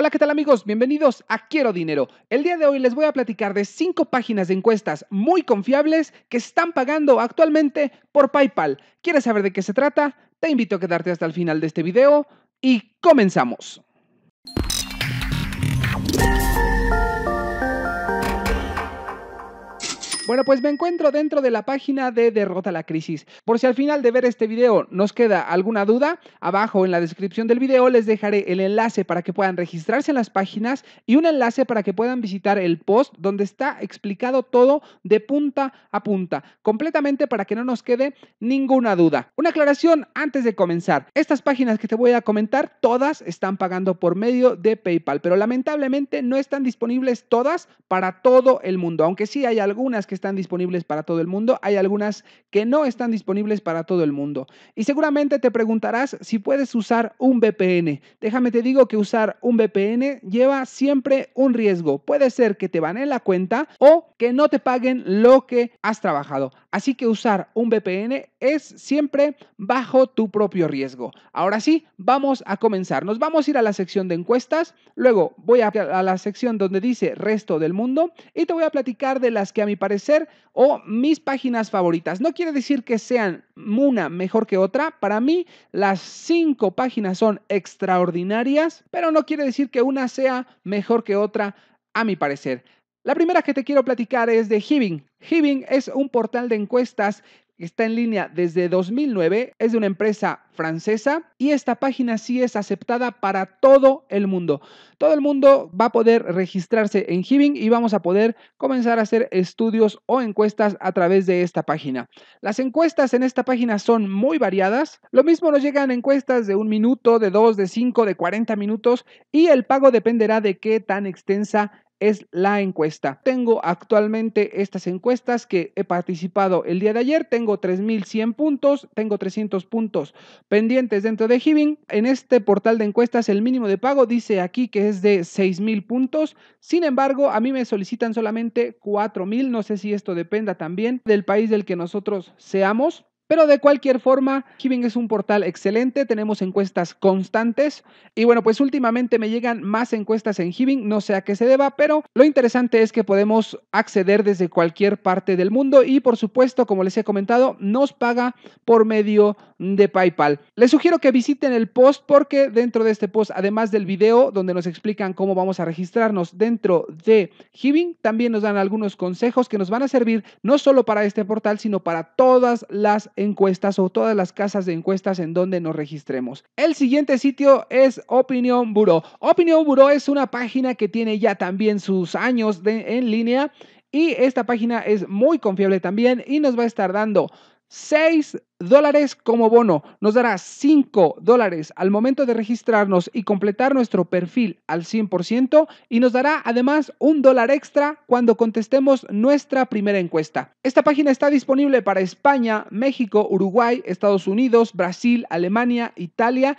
Hola, ¿qué tal amigos? Bienvenidos a Quiero Dinero. El día de hoy les voy a platicar de 5 páginas de encuestas muy confiables que están pagando actualmente por PayPal. ¿Quieres saber de qué se trata? Te invito a quedarte hasta el final de este video y comenzamos. Bueno, pues me encuentro dentro de la página de Derrota la Crisis. Por si al final de ver este video nos queda alguna duda, abajo en la descripción del video les dejaré el enlace para que puedan registrarse en las páginas y un enlace para que puedan visitar el post donde está explicado todo de punta a punta, completamente para que no nos quede ninguna duda. Una aclaración antes de comenzar. Estas páginas que te voy a comentar, todas están pagando por medio de PayPal, pero lamentablemente no están disponibles todas para todo el mundo, aunque sí hay algunas que están disponibles para todo el mundo, hay algunas que no están disponibles para todo el mundo. Y seguramente te preguntarás si puedes usar un VPN. Déjame te digo que usar un VPN lleva siempre un riesgo. Puede ser que te en la cuenta o que no te paguen lo que has trabajado. Así que usar un VPN es siempre bajo tu propio riesgo. Ahora sí, vamos a comenzar. Nos vamos a ir a la sección de encuestas, luego voy a, la sección donde dice resto del mundo y te voy a platicar de las que a mi parecer o mis páginas favoritas. No quiere decir que sean una mejor que otra. Para mí las cinco páginas son extraordinarias, pero no quiere decir que una sea mejor que otra a mi parecer. La primera que te quiero platicar es de Hibbing. Hibbing es un portal de encuestas que está en línea desde 2009, es de una empresa francesa y esta página sí es aceptada para todo el mundo. Todo el mundo va a poder registrarse en Hibbing y vamos a poder comenzar a hacer estudios o encuestas a través de esta página. Las encuestas en esta página son muy variadas. Lo mismo nos llegan encuestas de un minuto, de dos, de cinco, de 40 minutos y el pago dependerá de qué tan extensa es la encuesta. Tengo actualmente estas encuestas que he participado el día de ayer. Tengo 3.100 puntos, tengo 300 puntos pendientes dentro de Hiving. En este portal de encuestas el mínimo de pago dice aquí que es de 6.000 puntos. Sin embargo, a mí me solicitan solamente 4.000. No sé si esto dependa también del país del que nosotros seamos. Pero de cualquier forma, Giving es un portal excelente, tenemos encuestas constantes y bueno, pues últimamente me llegan más encuestas en Giving, no sé a qué se deba, pero lo interesante es que podemos acceder desde cualquier parte del mundo y por supuesto, como les he comentado, nos paga por medio de PayPal. Les sugiero que visiten el post porque dentro de este post, además del video donde nos explican cómo vamos a registrarnos dentro de Giving, también nos dan algunos consejos que nos van a servir no solo para este portal, sino para todas las encuestas o todas las casas de encuestas en donde nos registremos. El siguiente sitio es Opinión Buró. Opinión Buró es una página que tiene ya también sus años en línea y esta página es muy confiable también y nos va a estar dando 6 dólares como bono. Nos dará 5 dólares al momento de registrarnos y completar nuestro perfil al 100% y nos dará además un dólar extra cuando contestemos nuestra primera encuesta. Esta página está disponible para España, México, Uruguay, Estados Unidos, Brasil, Alemania, Italia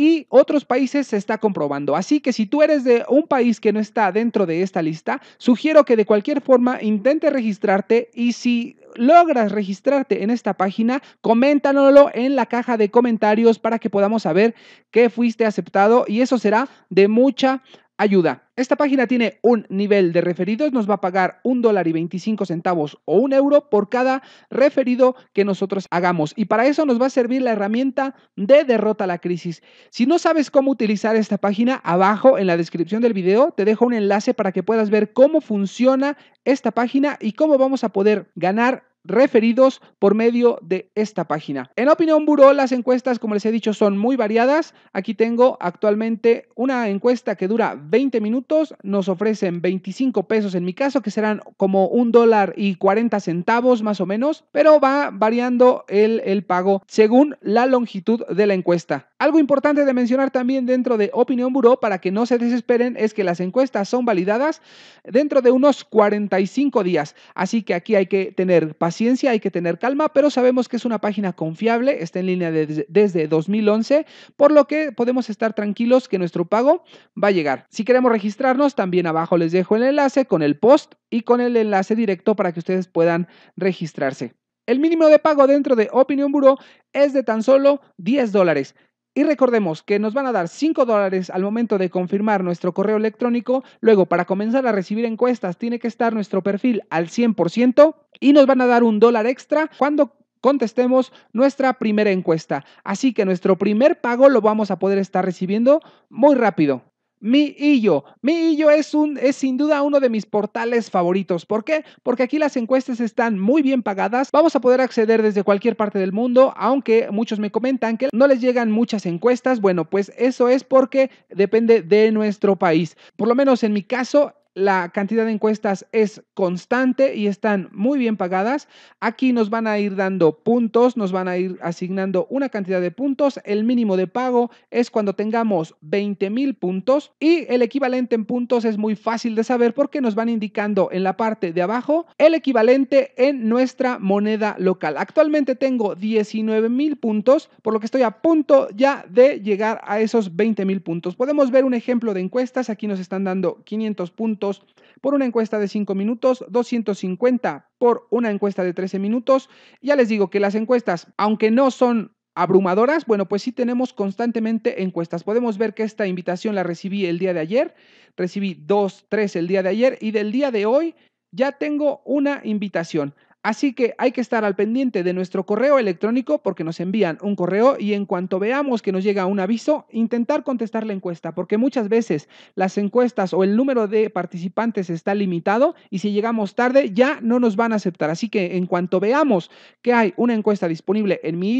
y otros países se está comprobando. Así que si tú eres de un país que no está dentro de esta lista, sugiero que de cualquier forma intente registrarte y si logras registrarte en esta página, coméntanoslo en la caja de comentarios para que podamos saber que fuiste aceptado y eso será de mucha Ayuda. Esta página tiene un nivel de referidos, nos va a pagar un dólar y 25 centavos o un euro por cada referido que nosotros hagamos. Y para eso nos va a servir la herramienta de derrota a la crisis. Si no sabes cómo utilizar esta página, abajo en la descripción del video te dejo un enlace para que puedas ver cómo funciona esta página y cómo vamos a poder ganar referidos por medio de esta página. En Opinión Buró, las encuestas, como les he dicho, son muy variadas. Aquí tengo actualmente una encuesta que dura 20 minutos, nos ofrecen 25 pesos en mi caso, que serán como un dólar y 40 centavos más o menos, pero va variando el, el pago según la longitud de la encuesta. Algo importante de mencionar también dentro de Opinión Buró, para que no se desesperen, es que las encuestas son validadas dentro de unos 45 días, así que aquí hay que tener paciencia hay que tener calma, pero sabemos que es una página confiable, está en línea desde 2011, por lo que podemos estar tranquilos que nuestro pago va a llegar. Si queremos registrarnos, también abajo les dejo el enlace con el post y con el enlace directo para que ustedes puedan registrarse. El mínimo de pago dentro de Opinion Bureau es de tan solo 10 dólares. Y recordemos que nos van a dar 5 dólares al momento de confirmar nuestro correo electrónico. Luego, para comenzar a recibir encuestas, tiene que estar nuestro perfil al 100% y nos van a dar un dólar extra cuando contestemos nuestra primera encuesta. Así que nuestro primer pago lo vamos a poder estar recibiendo muy rápido. Mi Hillo. Mi yo es, un, es sin duda uno de mis portales favoritos. ¿Por qué? Porque aquí las encuestas están muy bien pagadas. Vamos a poder acceder desde cualquier parte del mundo, aunque muchos me comentan que no les llegan muchas encuestas. Bueno, pues eso es porque depende de nuestro país. Por lo menos en mi caso, la cantidad de encuestas es constante y están muy bien pagadas. Aquí nos van a ir dando puntos, nos van a ir asignando una cantidad de puntos. El mínimo de pago es cuando tengamos 20 mil puntos y el equivalente en puntos es muy fácil de saber porque nos van indicando en la parte de abajo el equivalente en nuestra moneda local. Actualmente tengo 19 mil puntos, por lo que estoy a punto ya de llegar a esos 20 mil puntos. Podemos ver un ejemplo de encuestas. Aquí nos están dando 500 puntos por una encuesta de 5 minutos, 250 por una encuesta de 13 minutos. Ya les digo que las encuestas, aunque no son abrumadoras, bueno, pues sí tenemos constantemente encuestas. Podemos ver que esta invitación la recibí el día de ayer, recibí dos, tres el día de ayer y del día de hoy ya tengo una invitación. Así que hay que estar al pendiente de nuestro correo electrónico porque nos envían un correo y en cuanto veamos que nos llega un aviso, intentar contestar la encuesta porque muchas veces las encuestas o el número de participantes está limitado y si llegamos tarde ya no nos van a aceptar. Así que en cuanto veamos que hay una encuesta disponible en mi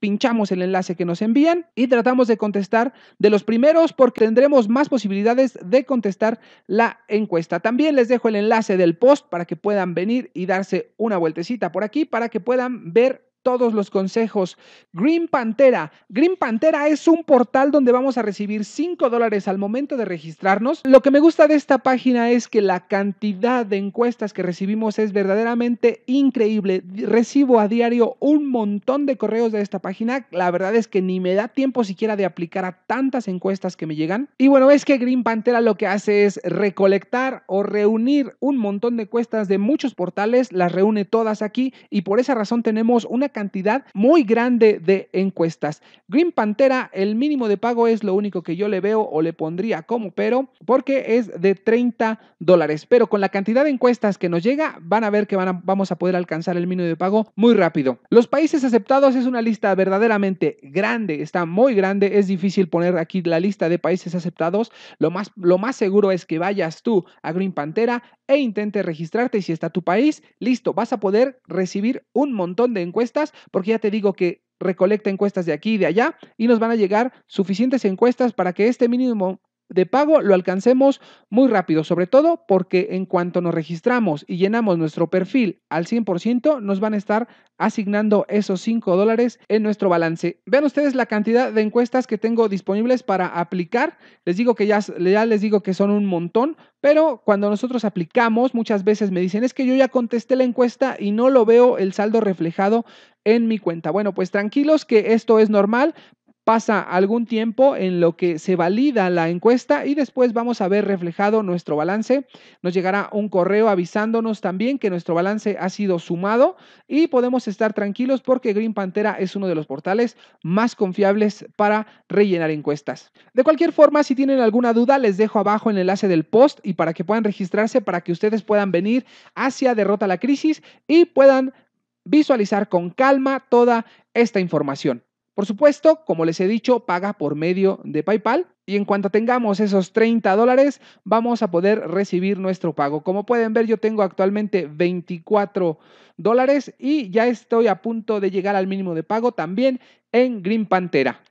pinchamos el enlace que nos envían y tratamos de contestar de los primeros porque tendremos más posibilidades de contestar la encuesta. También les dejo el enlace del post para que puedan venir y darse una vueltecita por aquí para que puedan ver todos los consejos. Green Pantera. Green Pantera es un portal donde vamos a recibir 5 dólares al momento de registrarnos. Lo que me gusta de esta página es que la cantidad de encuestas que recibimos es verdaderamente increíble. Recibo a diario un montón de correos de esta página. La verdad es que ni me da tiempo siquiera de aplicar a tantas encuestas que me llegan. Y bueno, es que Green Pantera lo que hace es recolectar o reunir un montón de encuestas de muchos portales, las reúne todas aquí y por esa razón tenemos una cantidad muy grande de encuestas. Green Pantera, el mínimo de pago es lo único que yo le veo o le pondría como pero, porque es de 30 dólares. Pero con la cantidad de encuestas que nos llega, van a ver que van vamos a poder alcanzar el mínimo de pago muy rápido. Los países aceptados es una lista verdaderamente grande, está muy grande. Es difícil poner aquí la lista de países aceptados. Lo más, lo más seguro es que vayas tú a Green Pantera e intentes registrarte. Si está tu país, listo, vas a poder recibir un montón de encuestas porque ya te digo que recolecta encuestas de aquí y de allá y nos van a llegar suficientes encuestas para que este mínimo de pago lo alcancemos muy rápido, sobre todo porque en cuanto nos registramos y llenamos nuestro perfil al 100%, nos van a estar asignando esos 5 dólares en nuestro balance. Vean ustedes la cantidad de encuestas que tengo disponibles para aplicar. Les digo que ya, ya les digo que son un montón, pero cuando nosotros aplicamos, muchas veces me dicen, es que yo ya contesté la encuesta y no lo veo el saldo reflejado en mi cuenta. Bueno, pues tranquilos que esto es normal. Pasa algún tiempo en lo que se valida la encuesta y después vamos a ver reflejado nuestro balance. Nos llegará un correo avisándonos también que nuestro balance ha sido sumado y podemos estar tranquilos porque Green Pantera es uno de los portales más confiables para rellenar encuestas. De cualquier forma, si tienen alguna duda, les dejo abajo el enlace del post y para que puedan registrarse, para que ustedes puedan venir hacia Derrota la Crisis y puedan visualizar con calma toda esta información. Por supuesto, como les he dicho, paga por medio de PayPal y en cuanto tengamos esos 30 dólares vamos a poder recibir nuestro pago. Como pueden ver, yo tengo actualmente 24 dólares y ya estoy a punto de llegar al mínimo de pago también en Green Pantera.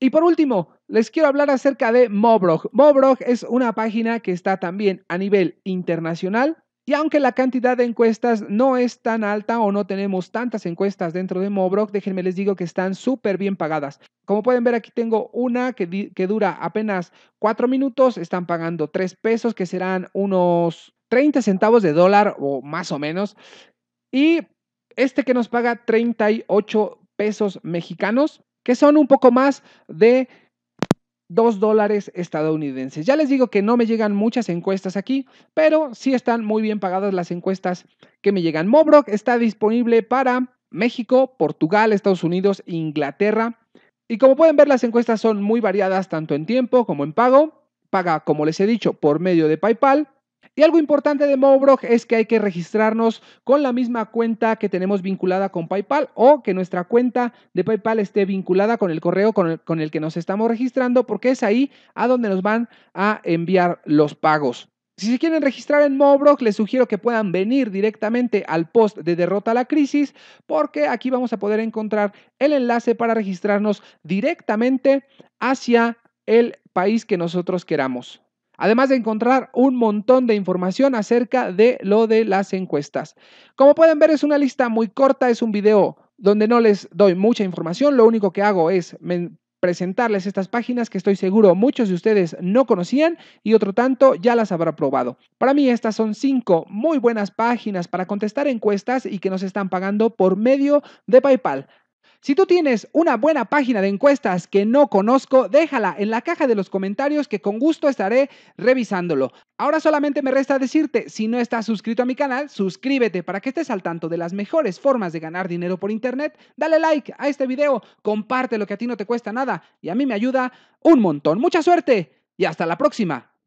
Y por último, les quiero hablar acerca de Mobrog. Mobrog es una página que está también a nivel internacional y aunque la cantidad de encuestas no es tan alta o no tenemos tantas encuestas dentro de Mobrock, déjenme les digo que están súper bien pagadas. Como pueden ver aquí tengo una que, dura apenas cuatro minutos, están pagando tres pesos, que serán unos 30 centavos de dólar o más o menos. Y este que nos paga 38 pesos mexicanos, que son un poco más de 2 dólares estadounidenses. Ya les digo que no me llegan muchas encuestas aquí, pero sí están muy bien pagadas las encuestas que me llegan. Mobrock está disponible para México, Portugal, Estados Unidos, Inglaterra. Y como pueden ver, las encuestas son muy variadas tanto en tiempo como en pago. Paga, como les he dicho, por medio de PayPal y algo importante de Mobro es que hay que registrarnos con la misma cuenta que tenemos vinculada con PayPal o que nuestra cuenta de PayPal esté vinculada con el correo con el, que nos estamos registrando porque es ahí a donde nos van a enviar los pagos. Si se quieren registrar en Mobro, les sugiero que puedan venir directamente al post de Derrota a la Crisis, porque aquí vamos a poder encontrar el enlace para registrarnos directamente hacia el país que nosotros queramos además de encontrar un montón de información acerca de lo de las encuestas. Como pueden ver, es una lista muy corta, es un video donde no les doy mucha información, lo único que hago es presentarles estas páginas que estoy seguro muchos de ustedes no conocían y otro tanto ya las habrá probado. Para mí estas son cinco muy buenas páginas para contestar encuestas y que nos están pagando por medio de PayPal. Si tú tienes una buena página de encuestas que no conozco, déjala en la caja de los comentarios que con gusto estaré revisándolo. Ahora solamente me resta decirte, si no estás suscrito a mi canal, suscríbete para que estés al tanto de las mejores formas de ganar dinero por internet. Dale like a este video, comparte lo que a ti no te cuesta nada y a mí me ayuda un montón. Mucha suerte y hasta la próxima.